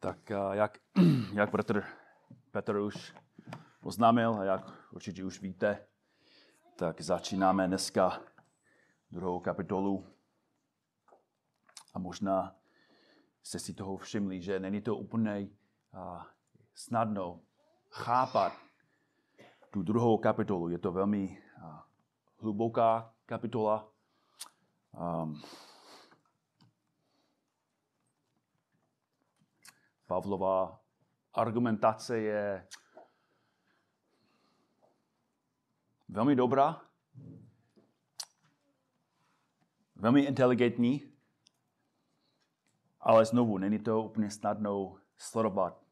Tak eh, jak, jak Petr, Petr už oznámil a jak určitě už víte, tak začínáme dneska druhou kapitolu. A možná jste si toho všimli, že není to úplně eh, snadno chápat tu druhou kapitolu. Je to velmi eh, hluboká kapitola. Um, Pavlova argumentace je velmi dobrá, velmi inteligentní, ale znovu není to úplně snadno sledovat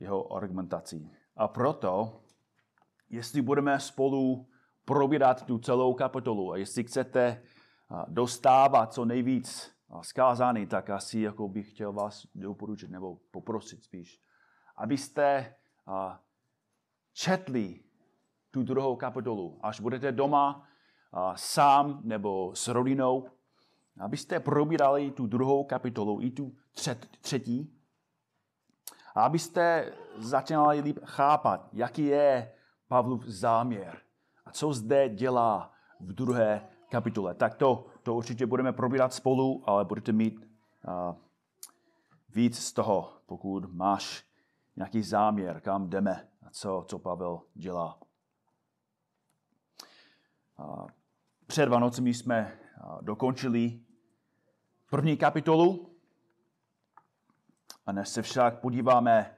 jeho argumentací. A proto, jestli budeme spolu probírat tu celou kapitolu a jestli chcete dostávat co nejvíc zkázány, tak asi jako bych chtěl vás doporučit nebo poprosit spíš, abyste četli tu druhou kapitolu, až budete doma sám nebo s rodinou, abyste probírali tu druhou kapitolu i tu třetí, a abyste začínali líp chápat, jaký je Pavlov záměr a co zde dělá v druhé kapitole. Tak to to určitě budeme probírat spolu, ale budete mít uh, víc z toho, pokud máš nějaký záměr, kam jdeme a co, co Pavel dělá. Uh, před Vánocemi jsme uh, dokončili první kapitolu a dnes se však podíváme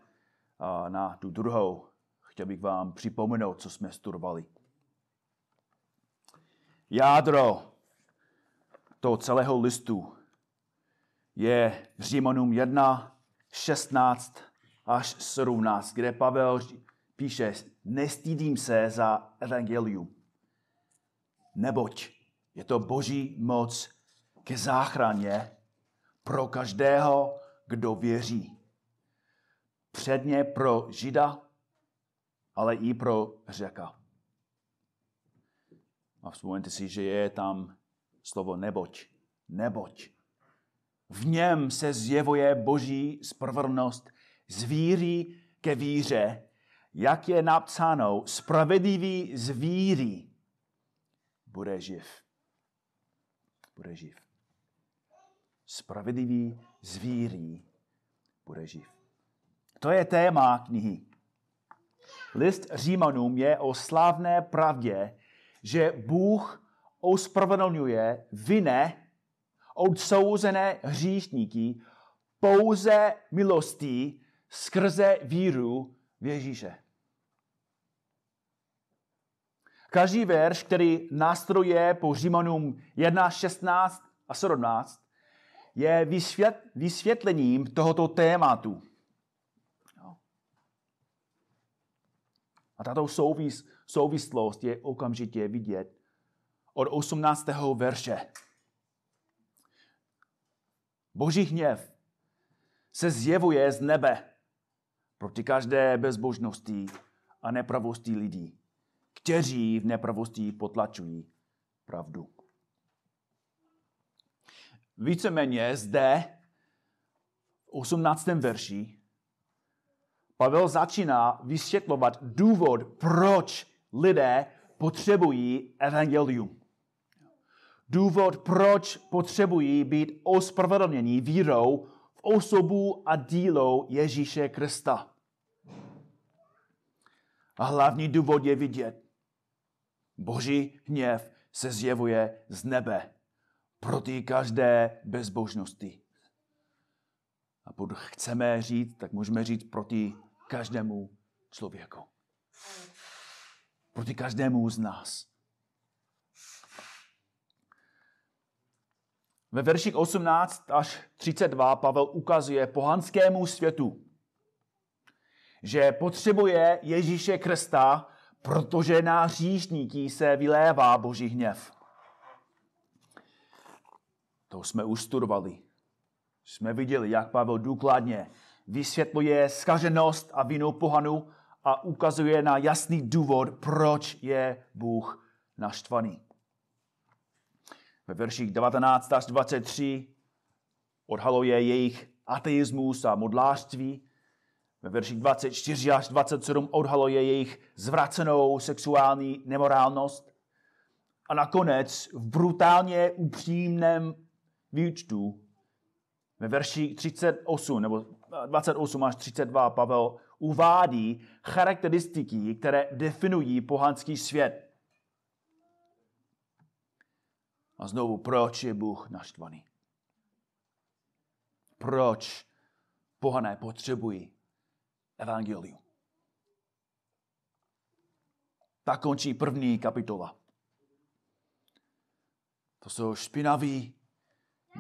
uh, na tu druhou, chtěl bych vám připomenout, co jsme studovali. Jádro toho celého listu je Římanům 1, 16 až 17, kde Pavel píše, nestýdím se za evangelium, neboť je to boží moc ke záchraně pro každého, kdo věří. Předně pro Žida, ale i pro Řeka. A vzpomeňte si, že je tam slovo neboť. Neboť. V něm se zjevuje boží spravedlnost z víry ke víře, jak je napsáno, spravedlivý z víry bude živ. Bude živ. Spravedlivý z víry bude živ. To je téma knihy. List Římanům je o slavné pravdě, že Bůh ospravedlňuje vine odsouzené hříšníky pouze milostí skrze víru v Ježíše. Každý verš, který nastroje po Římanům 1, 16 a 17, je vysvět, vysvětlením tohoto tématu. A tato souvis, souvislost je okamžitě vidět od 18. verše. Boží hněv se zjevuje z nebe proti každé bezbožnosti a nepravosti lidí, kteří v nepravosti potlačují pravdu. Víceméně zde v 18. verši Pavel začíná vysvětlovat důvod, proč lidé potřebují evangelium důvod, proč potřebují být ospravedlnění vírou v osobu a dílo Ježíše Krista. A hlavní důvod je vidět. Boží hněv se zjevuje z nebe proti každé bezbožnosti. A pokud chceme říct, tak můžeme říct proti každému člověku. Proti každému z nás. Ve verších 18 až 32 Pavel ukazuje pohanskému světu, že potřebuje Ježíše Krista, protože na říšníky se vylévá boží hněv. To jsme už studovali. Jsme viděli, jak Pavel důkladně vysvětluje skaženost a vinu pohanu a ukazuje na jasný důvod, proč je Bůh naštvaný ve verších 19 až 23 odhaluje jejich ateismus a modlářství. Ve verších 24 až 27 odhaluje jejich zvracenou sexuální nemorálnost. A nakonec v brutálně upřímném výčtu ve verších 38 nebo 28 až 32 Pavel uvádí charakteristiky, které definují pohanský svět. A znovu, proč je Bůh naštvaný? Proč pohané potřebují evangelium? Tak končí první kapitola. To jsou špinaví,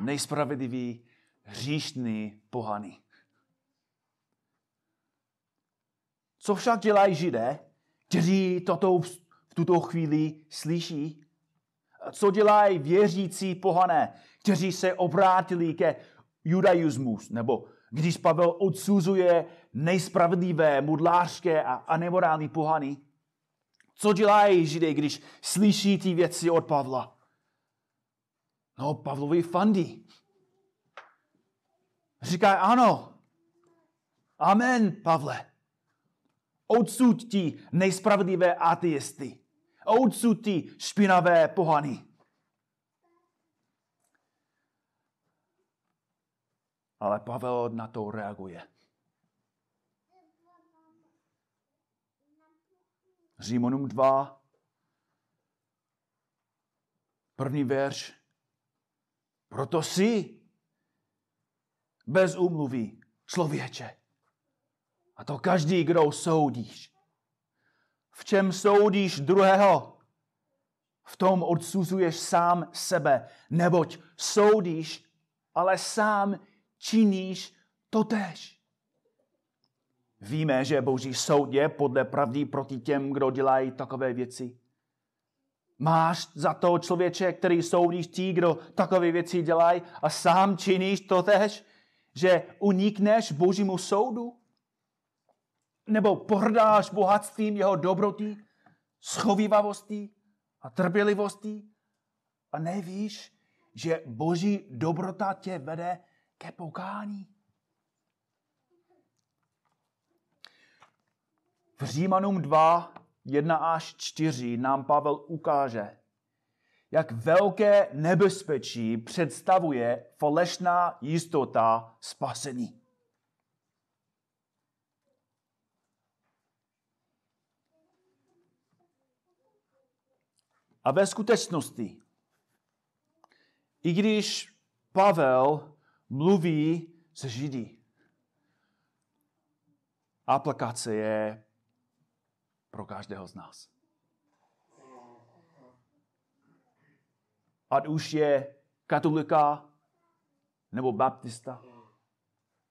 nejspravedliví, hříšní pohany. Co však dělají židé, kteří toto v tuto chvíli slyší co dělají věřící pohané, kteří se obrátili ke judaismu, nebo když Pavel odsuzuje nejspravedlivé, mudlářské a, a nemorální pohany. Co dělají židé, když slyší ty věci od Pavla? No, Pavlovi fandy. Říká, ano, amen, Pavle. Odsud ti nejspravedlivé ateisty. Odsud ty špinavé pohany. Ale Pavel na to reaguje. Římonům 2, první verš. Proto si bez úmluvy člověče. A to každý, kdo soudíš v čem soudíš druhého, v tom odsuzuješ sám sebe, neboť soudíš, ale sám činíš totéž. Víme, že Boží soud je podle pravdy proti těm, kdo dělají takové věci. Máš za to člověče, který soudíš tí, kdo takové věci dělají a sám činíš totéž, že unikneš Božímu soudu? nebo pohrdáš bohatstvím jeho dobrotí, schovývavostí a trpělivostí a nevíš, že boží dobrota tě vede ke pokání. V Římanům 2, 1 až 4 nám Pavel ukáže, jak velké nebezpečí představuje falešná jistota spasení. A ve skutečnosti, i když Pavel mluví se Židy, aplikace je pro každého z nás. Ať už je katolika nebo baptista,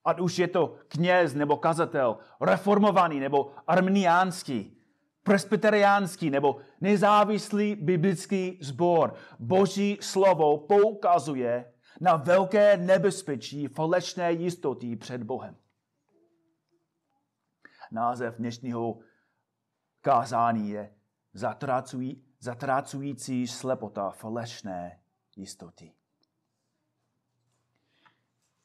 ať už je to kněz nebo kazatel, reformovaný nebo arminiánský, presbyteriánský nebo nezávislý biblický sbor. Boží slovo poukazuje na velké nebezpečí falešné jistoty před Bohem. Název dnešního kázání je zatracují, zatracující slepota falešné jistoty.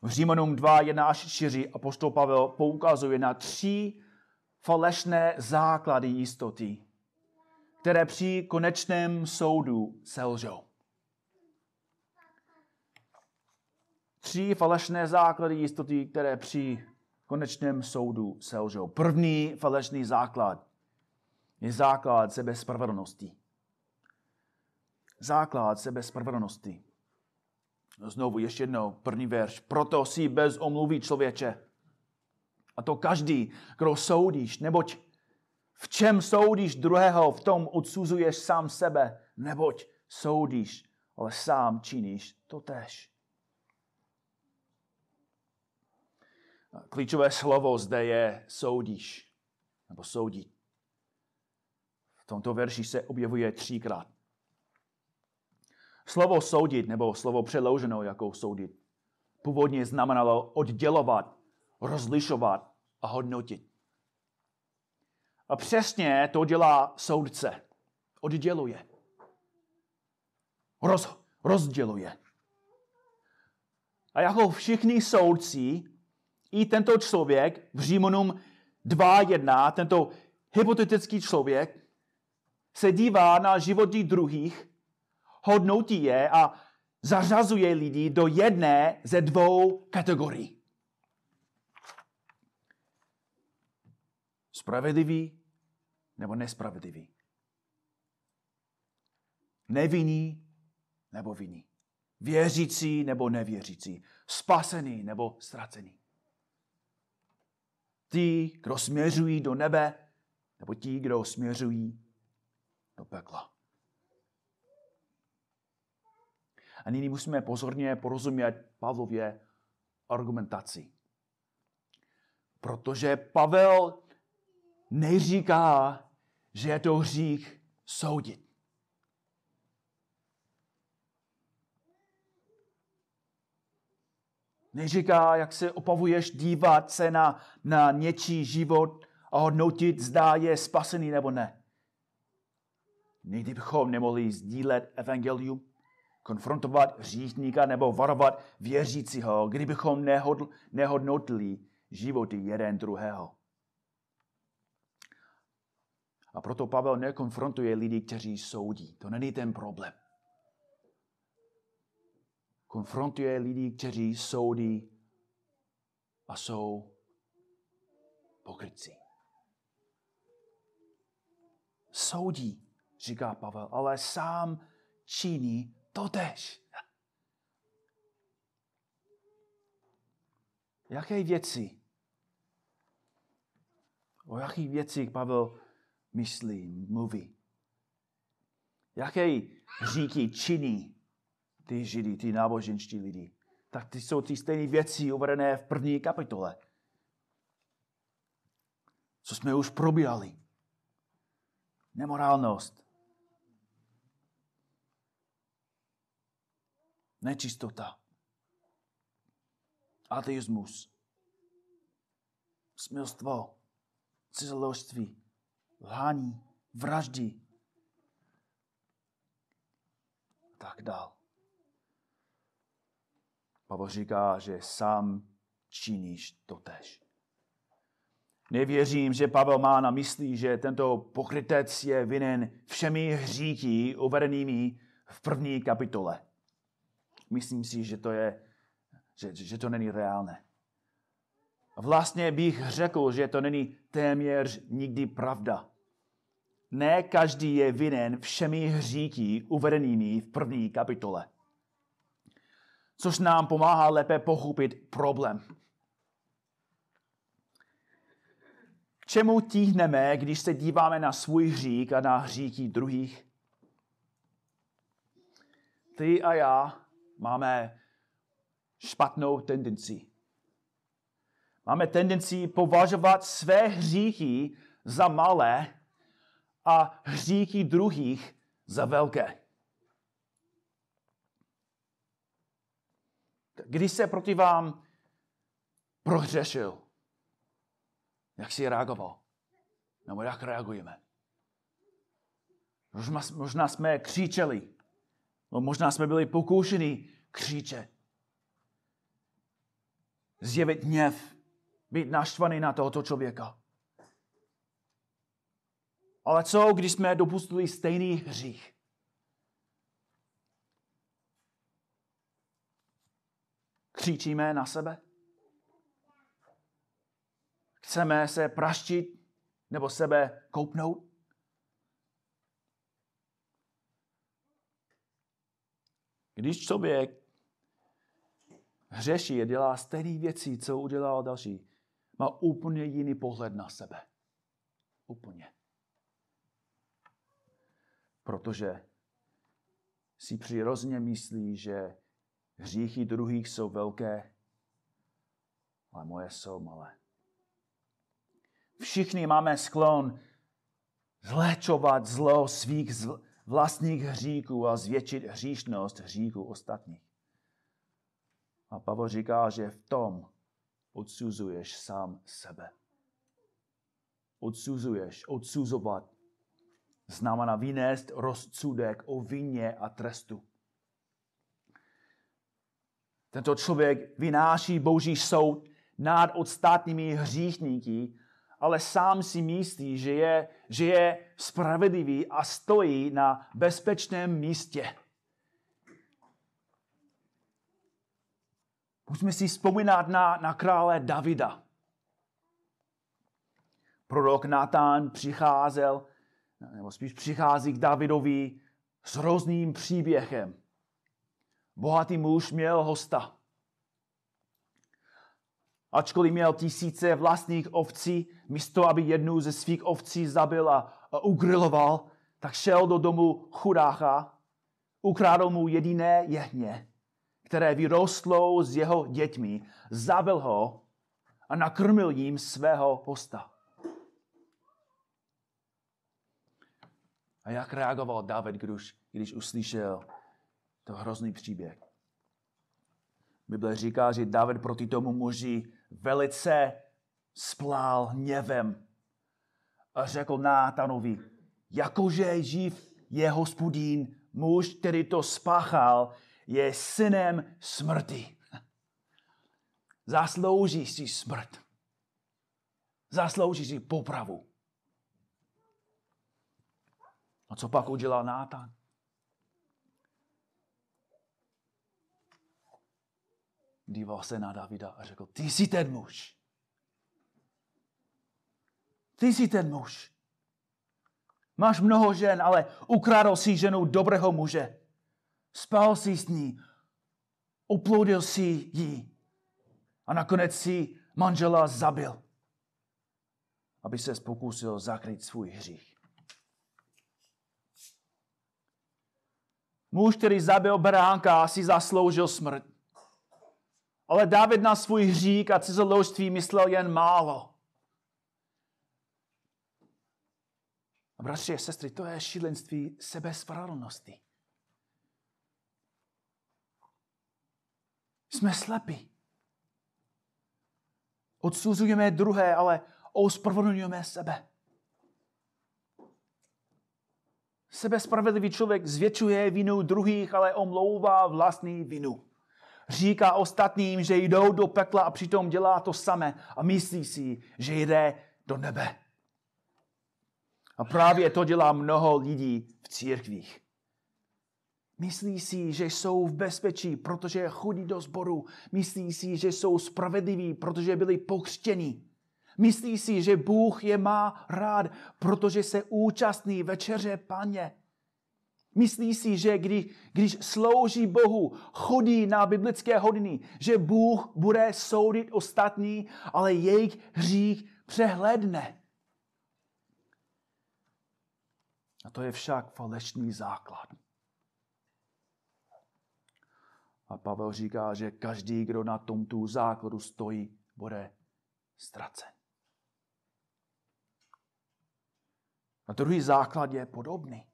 V Římanům 2, 1 až 4 apostol Pavel poukazuje na tři falešné základy jistoty, které při konečném soudu selžou. Tři falešné základy jistoty, které při konečném soudu selžou. První falešný základ je základ sebespravedlnosti. Základ sebespravedlnosti. Znovu ještě jednou, první verš. Proto si bez omluví člověče a to každý, kdo soudíš, neboť v čem soudíš druhého, v tom odsuzuješ sám sebe, neboť soudíš, ale sám činíš to tež. Klíčové slovo zde je soudíš, nebo soudit. V tomto verši se objevuje třikrát. Slovo soudit, nebo slovo přeloženo jako soudit, původně znamenalo oddělovat, rozlišovat a hodnotit. A přesně to dělá soudce. Odděluje. Roz, rozděluje. A jako všichni soudci, i tento člověk v Římonum 2.1, tento hypotetický člověk, se dívá na životy druhých, hodnotí je a zařazuje lidi do jedné ze dvou kategorií. spravedlivý nebo nespravedlivý. Nevinný nebo vinný. Věřící nebo nevěřící. Spasený nebo ztracený. Ti, kdo směřují do nebe, nebo ti, kdo směřují do pekla. A nyní musíme pozorně porozumět Pavlově argumentaci. Protože Pavel neříká, že je to hřích soudit. Neříká, jak se opavuješ dívat se na, na něčí život a hodnotit, zda je spasený nebo ne. Nikdy bychom nemohli sdílet evangelium, konfrontovat říšníka nebo varovat věřícího, kdybychom nehodl, nehodnotili životy jeden druhého. A proto Pavel nekonfrontuje lidi, kteří soudí. To není ten problém. Konfrontuje lidi, kteří soudí a jsou pokrytci. Soudí, říká Pavel, ale sám činí To tež. Jaké věci? O jakých věcích Pavel myslí, mluví. Jaké říky činí ty židy, ty náboženští lidi? Tak ty jsou ty stejné věci uvedené v první kapitole. Co jsme už probírali. Nemorálnost. Nečistota. Ateismus. Smilstvo. Cizoložství lhání, vraždy a tak dál. Pavel říká, že sám činíš to tež. Nevěřím, že Pavel má na mysli, že tento pokrytec je vinen všemi hříky uvedenými v první kapitole. Myslím si, že to, je, že, že to není reálné. Vlastně bych řekl, že to není téměř nikdy pravda. Ne každý je vinen všemi hříky uvedenými v první kapitole. Což nám pomáhá lépe pochopit problém. K čemu tíhneme, když se díváme na svůj hřík a na hříky druhých? Ty a já máme špatnou tendenci Máme tendenci považovat své hříchy za malé a hříchy druhých za velké. Když se proti vám prohřešil, jak si reagoval? Nebo jak reagujeme? Možná, možná jsme křičeli. No možná jsme byli pokoušeni křičet. Zjevit hněv, být naštvaný na tohoto člověka. Ale co, když jsme dopustili stejný hřích? Křičíme na sebe? Chceme se praštit nebo sebe koupnout? Když člověk hřeší a dělá stejné věci, co udělal další, má úplně jiný pohled na sebe. Úplně. Protože si přirozeně myslí, že hříchy druhých jsou velké, ale moje jsou malé. Všichni máme sklon zlečovat zlo svých zl- vlastních hříků a zvětšit hříšnost hříků ostatních. A Pavel říká, že v tom odsuzuješ sám sebe. Odsuzuješ, odsuzovat znamená vynést rozsudek o vině a trestu. Tento člověk vynáší boží soud nad ostatními hříšníky, ale sám si myslí, že je, že je spravedlivý a stojí na bezpečném místě. Musíme si vzpomínat na, na krále Davida. Prorok Natán přicházel, nebo spíš přichází k Davidovi s hrozným příběhem. Bohatý muž měl hosta. Ačkoliv měl tisíce vlastních ovcí, místo aby jednu ze svých ovcí zabil a, ugriloval, tak šel do domu chudáka, ukradl mu jediné jehně které vyrostlo s jeho dětmi, zabil ho a nakrmil jim svého hosta. A jak reagoval David, když, když uslyšel to hrozný příběh? Bible říká, že David proti tomu muži velice splál hněvem a řekl Nátanovi, jakože živ je hospodín, muž, který to spáchal, je synem smrti. Zaslouží si smrt. Zaslouží si popravu. A no co pak udělal Nátan? Díval se na Davida a řekl, ty jsi ten muž. Ty jsi ten muž. Máš mnoho žen, ale ukradl si ženu dobrého muže spal si s ní, uploudil si ji a nakonec si manžela zabil, aby se pokusil zakrýt svůj hřích. Muž, který zabil beránka, si zasloužil smrt. Ale David na svůj hřík a cizoložství myslel jen málo. A bratři a sestry, to je šílenství sebespravedlnosti. Jsme slepí. Odsuzujeme druhé, ale ospravedlňujeme sebe. Sebespravedlivý člověk zvětšuje vinu druhých, ale omlouvá vlastní vinu. Říká ostatním, že jdou do pekla a přitom dělá to samé a myslí si, že jde do nebe. A právě to dělá mnoho lidí v církvích. Myslí si, že jsou v bezpečí, protože chodí do sboru. Myslí si, že jsou spravedliví, protože byli pokřtěni. Myslí si, že Bůh je má rád, protože se účastní večeře paně. Myslí si, že kdy, když slouží Bohu, chodí na biblické hodiny, že Bůh bude soudit ostatní, ale jejich hřích přehledne. A to je však falešný základ. A Pavel říká, že každý, kdo na tomto základu stojí, bude ztracen. A druhý základ je podobný.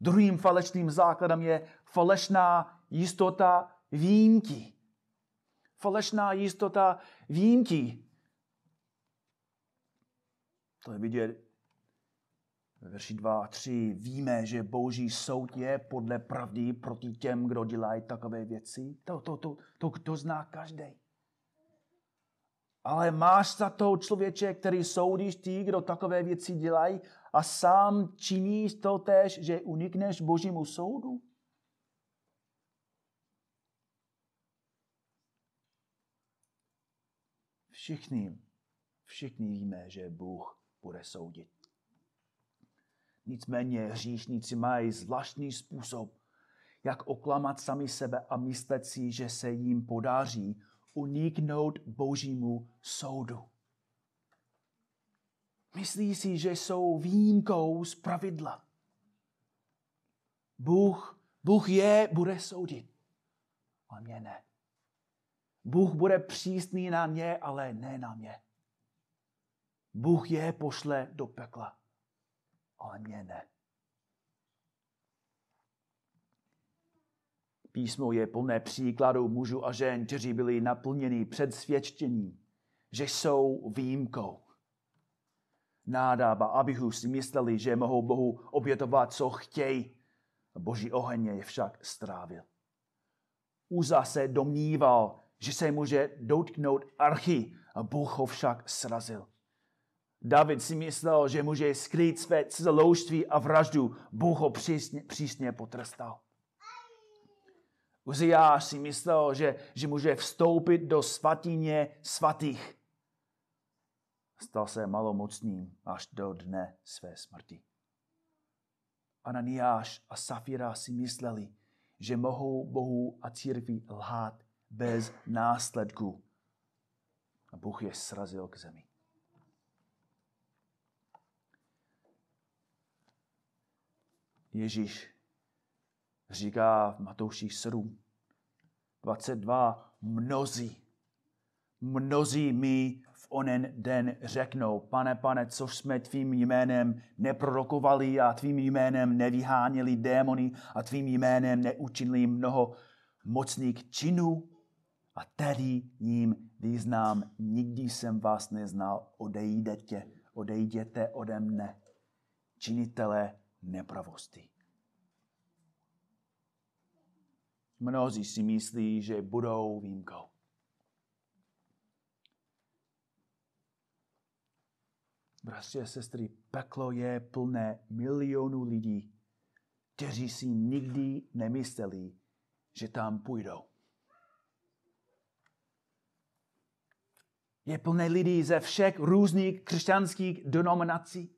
Druhým falešným základem je falešná jistota výjimky. Falešná jistota výjimky. To je vidět ve verši 2 a 3 víme, že boží soud je podle pravdy proti těm, kdo dělají takové věci. To, to, to, to, to zná každý. Ale máš za to člověče, který soudíš ty, kdo takové věci dělají a sám činíš to tež, že unikneš božímu soudu? Všichni, všichni víme, že Bůh bude soudit. Nicméně hříšníci mají zvláštní způsob, jak oklamat sami sebe a myslet si, že se jim podaří uniknout božímu soudu. Myslí si, že jsou výjimkou z pravidla. Bůh, Bůh je bude soudit, a mě ne. Bůh bude přísný na mě, ale ne na mě. Bůh je pošle do pekla ale mě ne. Písmo je plné příkladů mužů a žen, kteří byli naplněni předsvědčení, že jsou výjimkou. Nádába abychu si mysleli, že mohou Bohu obětovat, co chtějí. Boží oheň je však strávil. Uza se domníval, že se může dotknout archy, a Bůh ho však srazil. David si myslel, že může skrýt své celouštví a vraždu. Bůh ho přísně, přísně potrestal. Uziáš si myslel, že, že může vstoupit do svatyně svatých. Stal se malomocným až do dne své smrti. Ananiáš a Safira si mysleli, že mohou Bohu a církvi lhát bez následku. A Bůh je srazil k zemi. Ježíš říká v Matouši 7, 22, mnozí, mnozí mi v onen den řeknou, pane, pane, což jsme tvým jménem neprorokovali a tvým jménem nevyháněli démony a tvým jménem neučinili mnoho mocných činů a tedy jim význám, nikdy jsem vás neznal, odejděte, odejděte ode mne, činitele nepravosti. Mnozí si myslí, že budou výjimkou. Bratři a sestry, peklo je plné milionů lidí, kteří si nikdy nemysleli, že tam půjdou. Je plné lidí ze všech různých křesťanských denominací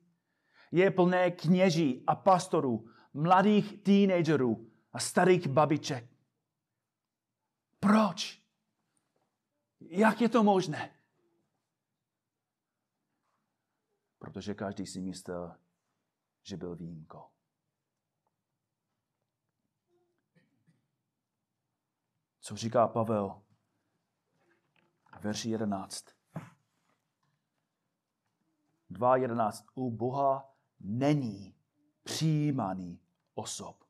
je plné kněží a pastorů, mladých teenagerů a starých babiček. Proč? Jak je to možné? Protože každý si myslel, že byl výjimkou. Co říká Pavel? Verši 11. 2.11. U Boha není přijímaný osob.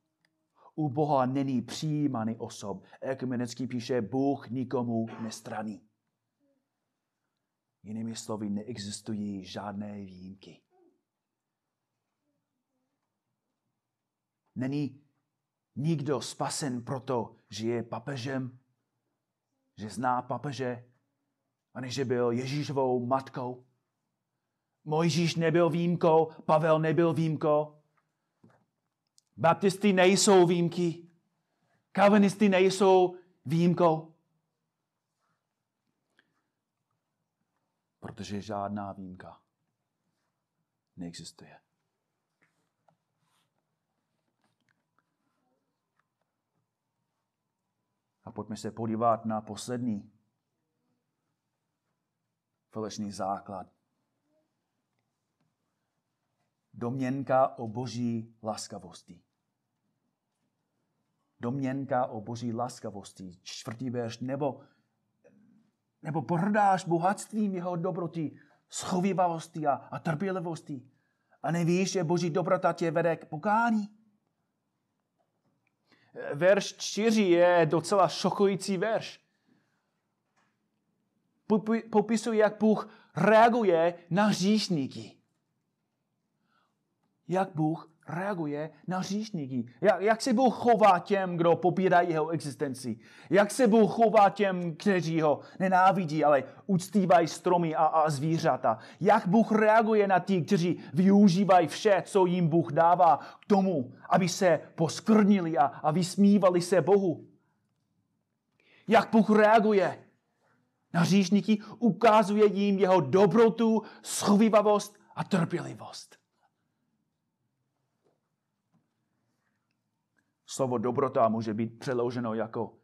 U Boha není přijímaný osob. Ekumenický píše, Bůh nikomu nestraní. Jinými slovy, neexistují žádné výjimky. Není nikdo spasen proto, že je papežem, že zná papeže, ani že byl Ježíšovou matkou, Mojžíš nebyl výjimkou, Pavel nebyl výjimkou. Baptisty nejsou výjimky. Kalvinisty nejsou výjimkou. Protože žádná výjimka neexistuje. A pojďme se podívat na poslední falešný základ Domněnka o boží laskavosti. Domněnka o boží laskavosti. Čtvrtý verš. Nebo, nebo pohrdáš bohatstvím jeho dobroty, schovivavosti a, a trpělivosti. A nevíš, že boží dobrota tě vede k pokání. Verš 4 je docela šokující verš. Popisuje, jak Bůh reaguje na říšníky jak Bůh reaguje na říšníky. Jak, jak se Bůh chová těm, kdo popírají jeho existenci. Jak se Bůh chová těm, kteří ho nenávidí, ale uctívají stromy a, a zvířata. Jak Bůh reaguje na ty, kteří využívají vše, co jim Bůh dává k tomu, aby se poskrnili a, a vysmívali se Bohu. Jak Bůh reaguje na říšníky, ukazuje jim jeho dobrotu, schovivavost a trpělivost. Slovo dobrota může být přeloženo jako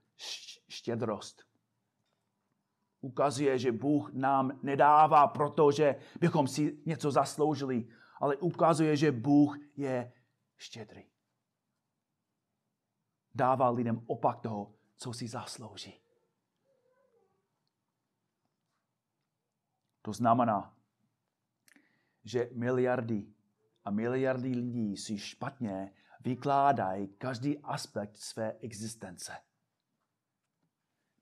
štědrost. Ukazuje, že Bůh nám nedává, protože bychom si něco zasloužili, ale ukazuje, že Bůh je štědrý. Dává lidem opak toho, co si zaslouží. To znamená, že miliardy a miliardy lidí si špatně vykládají každý aspekt své existence.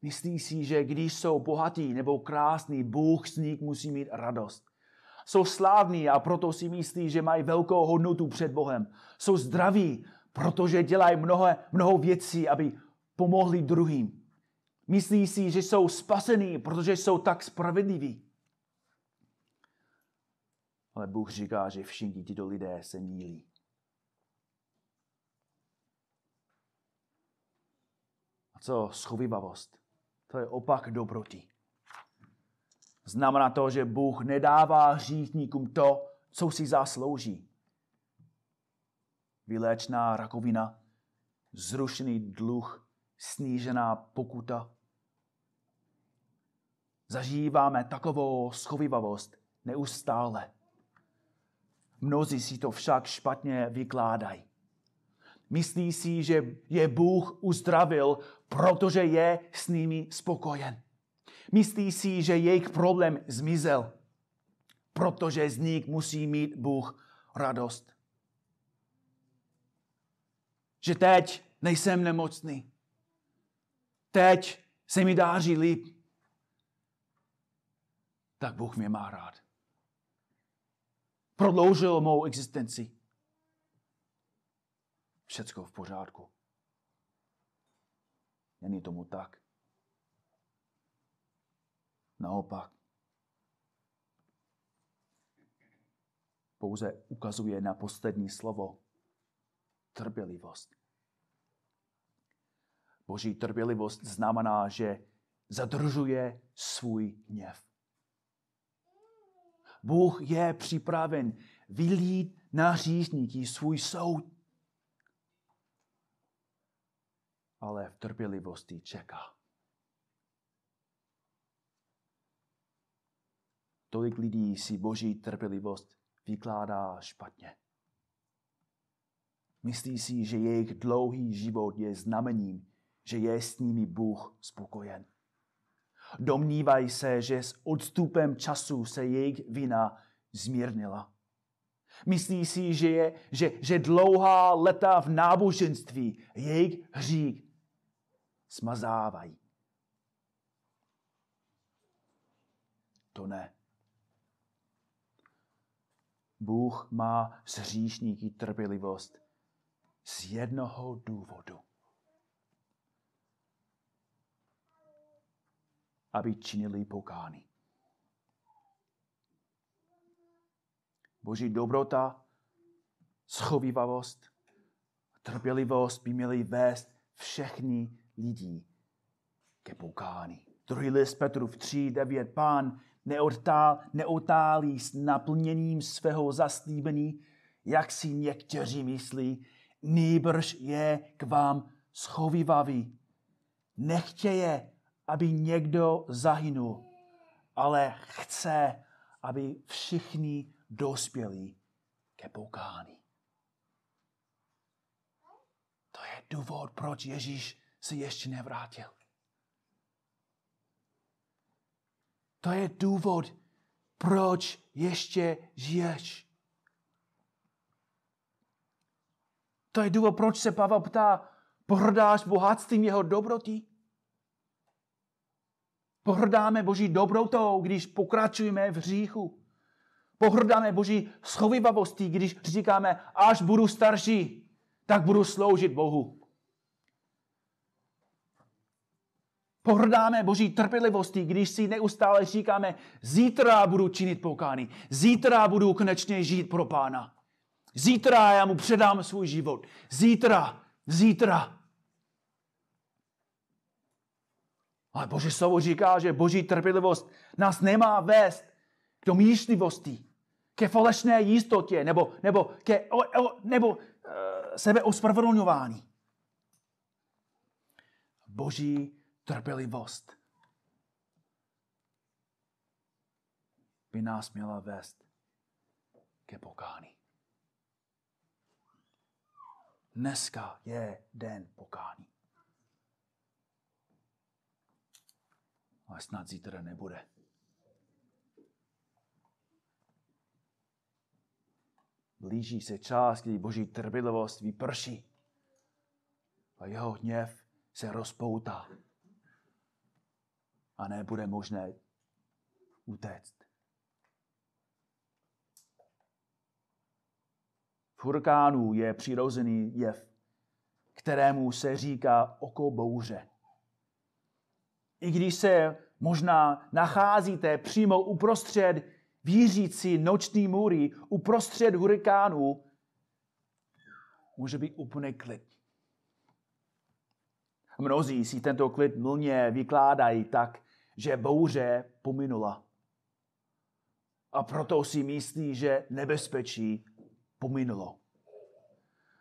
Myslí si, že když jsou bohatí nebo krásní, Bůh z nich musí mít radost. Jsou slávní a proto si myslí, že mají velkou hodnotu před Bohem. Jsou zdraví, protože dělají mnoho, mnoho věcí, aby pomohli druhým. Myslí si, že jsou spasení, protože jsou tak spravedliví. Ale Bůh říká, že všichni tito lidé se mílí. co schovivavost. To je opak dobroti. Znamená to, že Bůh nedává hříšníkům to, co si zaslouží. Vyléčná rakovina, zrušený dluh, snížená pokuta. Zažíváme takovou schovivavost neustále. Mnozí si to však špatně vykládají. Myslí si, že je Bůh uzdravil protože je s nimi spokojen. Myslí si, že jejich problém zmizel, protože z nich musí mít Bůh radost. Že teď nejsem nemocný. Teď se mi dáří líp. Tak Bůh mě má rád. Prodloužil mou existenci. Všecko v pořádku. Není tomu tak. Naopak, pouze ukazuje na poslední slovo trpělivost. Boží trpělivost znamená, že zadržuje svůj hněv. Bůh je připraven vylít na řízníky svůj soud. ale v trpělivosti čeká. Tolik lidí si boží trpělivost vykládá špatně. Myslí si, že jejich dlouhý život je znamením, že je s nimi Bůh spokojen. Domnívají se, že s odstupem času se jejich vina zmírnila. Myslí si, že, je, že, že dlouhá leta v náboženství jejich hřích smazávají. To ne. Bůh má s hříšníky trpělivost z jednoho důvodu. Aby činili pokány. Boží dobrota, schovivavost, trpělivost by měly vést všechny lidí ke poukání. Druhý list Petru v 3, 9. Pán neodtál, neotálí s naplněním svého zaslíbení, jak si někteří myslí, nýbrž je k vám schovivavý. Nechtěje, aby někdo zahynul, ale chce, aby všichni dospěli ke poukání. To je důvod, proč Ježíš se ještě nevrátil. To je důvod, proč ještě žiješ. To je důvod, proč se Pavel ptá, pohrdáš bohatstvím jeho dobrotí? Pohrdáme Boží dobrotou, když pokračujeme v hříchu. Pohrdáme Boží schovivavostí, když říkáme, až budu starší, tak budu sloužit Bohu. Pohrdáme boží trpělivostí, když si neustále říkáme, zítra budu činit pokány, zítra budu konečně žít pro pána. Zítra já mu předám svůj život. Zítra, zítra. Ale Boží slovo říká, že Boží trpělivost nás nemá vést k domýšlivosti, ke falešné jistotě nebo, nebo, ke, o, o, nebo uh, sebeospravedlňování. Boží trpělivost by nás měla vést ke pokání. Dneska je den pokání. Ale snad zítra nebude. Blíží se čas, kdy boží trpělivost vyprší a jeho hněv se rozpoutá a nebude možné utéct. V hurkánu je přirozený jev, kterému se říká oko bouře. I když se možná nacházíte přímo uprostřed vířící noční můry, uprostřed hurikánu, může být úplně klid. Mnozí si tento klid mlně vykládají tak, že bouře pominula. A proto si myslí, že nebezpečí pominulo.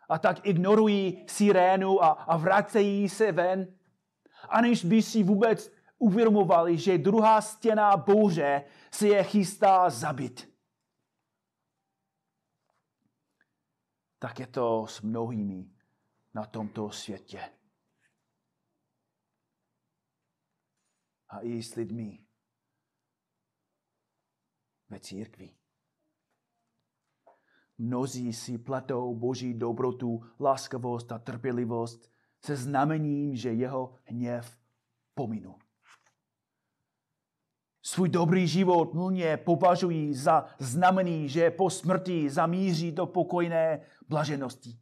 A tak ignorují sirénu a, a vracejí se ven, aniž by si vůbec uvědomovali, že druhá stěna bouře se je chystá zabit. Tak je to s mnohými na tomto světě. a i s lidmi ve církvi. Mnozí si platou boží dobrotu, láskavost a trpělivost se znamením, že jeho hněv pominu. Svůj dobrý život mlně považují za znamení, že po smrti zamíří do pokojné blaženosti.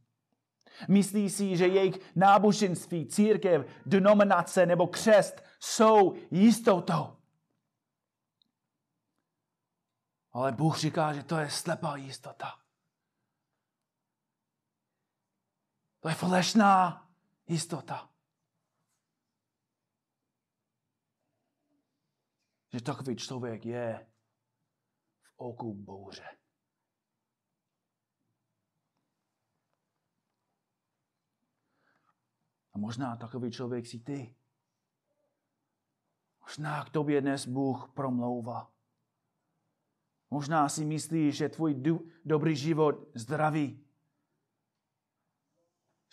Myslí si, že jejich náboženství, církev, denominace nebo křest jsou jistotou. Ale Bůh říká, že to je slepá jistota. To je falešná jistota. Že takový člověk je v oku bouře. A možná takový člověk jsi ty. Možná k tobě dnes Bůh promlouvá. Možná si myslíš, že tvůj do- dobrý život zdraví,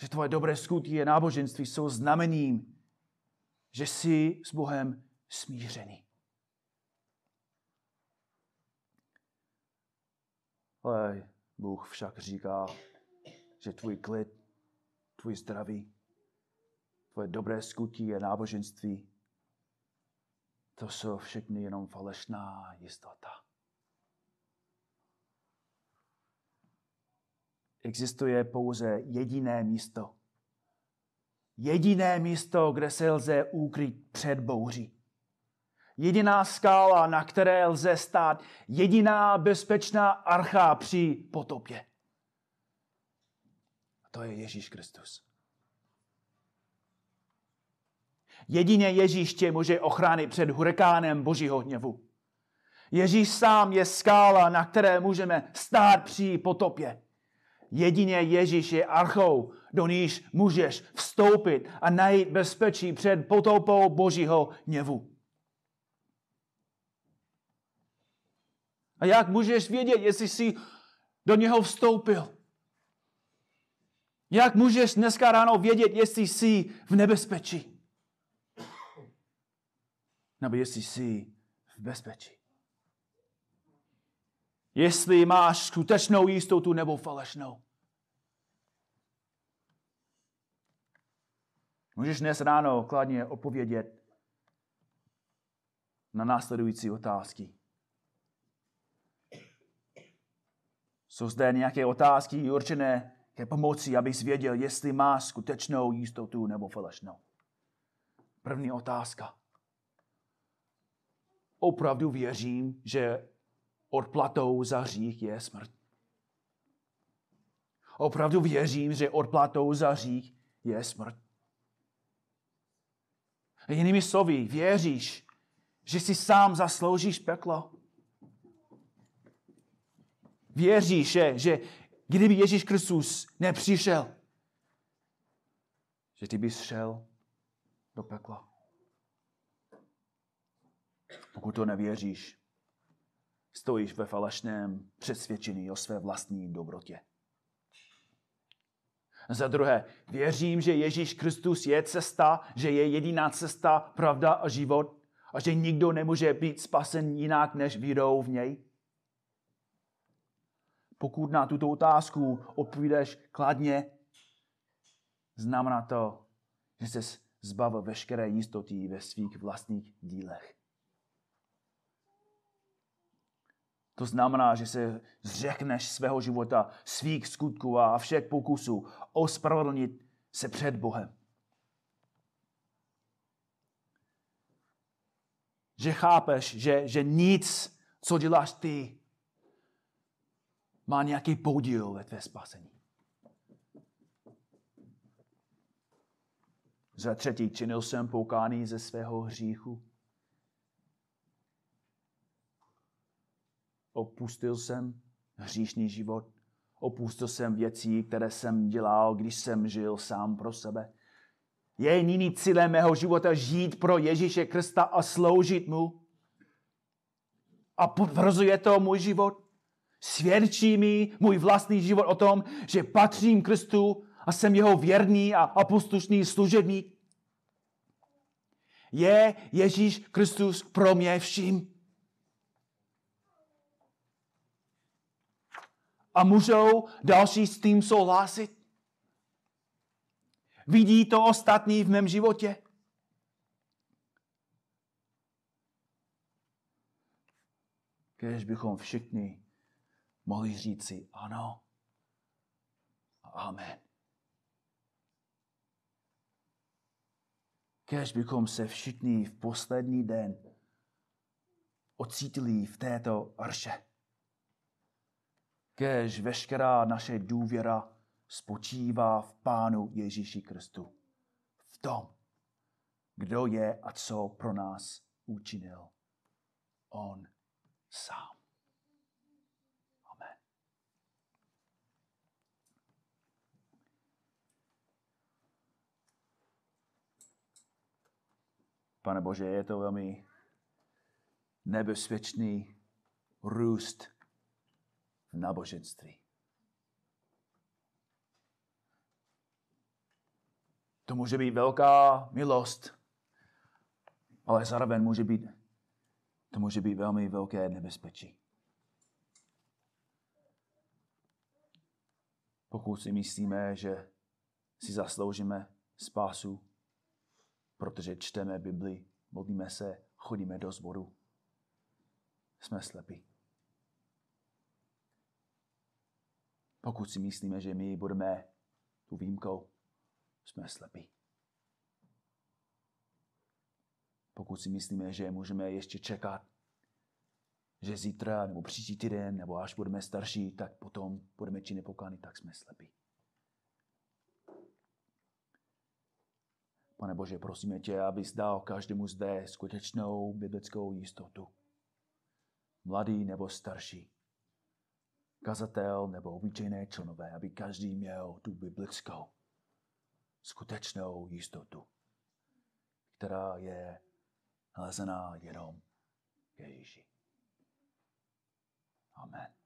že tvoje dobré skutky a náboženství jsou znamením, že jsi s Bohem smířený. Ale Bůh však říká, že tvůj klid, tvůj zdraví, tvoje dobré skutí a náboženství, to jsou všechny jenom falešná jistota. Existuje pouze jediné místo. Jediné místo, kde se lze ukryt před bouří. Jediná skála, na které lze stát. Jediná bezpečná archa při potopě. A to je Ježíš Kristus. Jedině Ježíš tě může ochránit před hurikánem božího hněvu. Ježíš sám je skála, na které můžeme stát při potopě. Jedině Ježíš je archou, do níž můžeš vstoupit a najít bezpečí před potopou božího hněvu. A jak můžeš vědět, jestli jsi do něho vstoupil? Jak můžeš dneska ráno vědět, jestli jsi v nebezpečí? nebo jestli jsi v bezpečí. Jestli máš skutečnou jistotu nebo falešnou. Můžeš dnes ráno kladně odpovědět na následující otázky. Jsou zde nějaké otázky určené ke pomoci, abys věděl, jestli máš skutečnou jistotu nebo falešnou. První otázka opravdu věřím, že odplatou za hřích je smrt. Opravdu věřím, že odplatou za hřích je smrt. A jinými slovy, věříš, že si sám zasloužíš peklo. Věříš, že, že kdyby Ježíš Kristus nepřišel, že ty bys šel do pekla pokud to nevěříš, stojíš ve falešném přesvědčení o své vlastní dobrotě. Za druhé, věřím, že Ježíš Kristus je cesta, že je jediná cesta, pravda a život a že nikdo nemůže být spasen jinak než vírou v něj. Pokud na tuto otázku odpovídeš kladně, znamená to, že se zbavil veškeré jistoty ve svých vlastních dílech. To znamená, že se zřekneš svého života, svých skutků a všech pokusů ospravedlnit se před Bohem. Že chápeš, že, že nic, co děláš ty, má nějaký podíl ve tvé spasení. Za třetí, činil jsem poukání ze svého hříchu. Opustil jsem hříšný život. Opustil jsem věcí, které jsem dělal, když jsem žil sám pro sebe. Je nyní cílem mého života žít pro Ježíše Krista a sloužit mu. A potvrzuje to můj život. Svědčí mi můj vlastní život o tom, že patřím Kristu a jsem jeho věrný a, apostušný služebník. Je Ježíš Kristus pro mě vším. a můžou další s tím souhlasit. Vidí to ostatní v mém životě. Když bychom všichni mohli říci ano a amen. Kež bychom se všichni v poslední den ocítili v této arše kež veškerá naše důvěra spočívá v Pánu Ježíši Kristu. V tom, kdo je a co pro nás učinil. On sám. Amen. Pane Bože, je to velmi nebezpečný růst v náboženství. To může být velká milost, ale zároveň může být, to může být velmi velké nebezpečí. Pokud si myslíme, že si zasloužíme spásu, protože čteme Bibli, modlíme se, chodíme do zboru, jsme slepí. Pokud si myslíme, že my budeme tu výjimkou, jsme slepí. Pokud si myslíme, že můžeme ještě čekat, že zítra nebo příští týden nebo až budeme starší, tak potom budeme či nepokány, tak jsme slepí. Pane Bože, prosíme tě, abys dal každému zde skutečnou biblickou jistotu. Mladý nebo starší, kazatel nebo obyčejné členové, aby každý měl tu biblickou skutečnou jistotu, která je nalezená jenom Ježíši. Amen.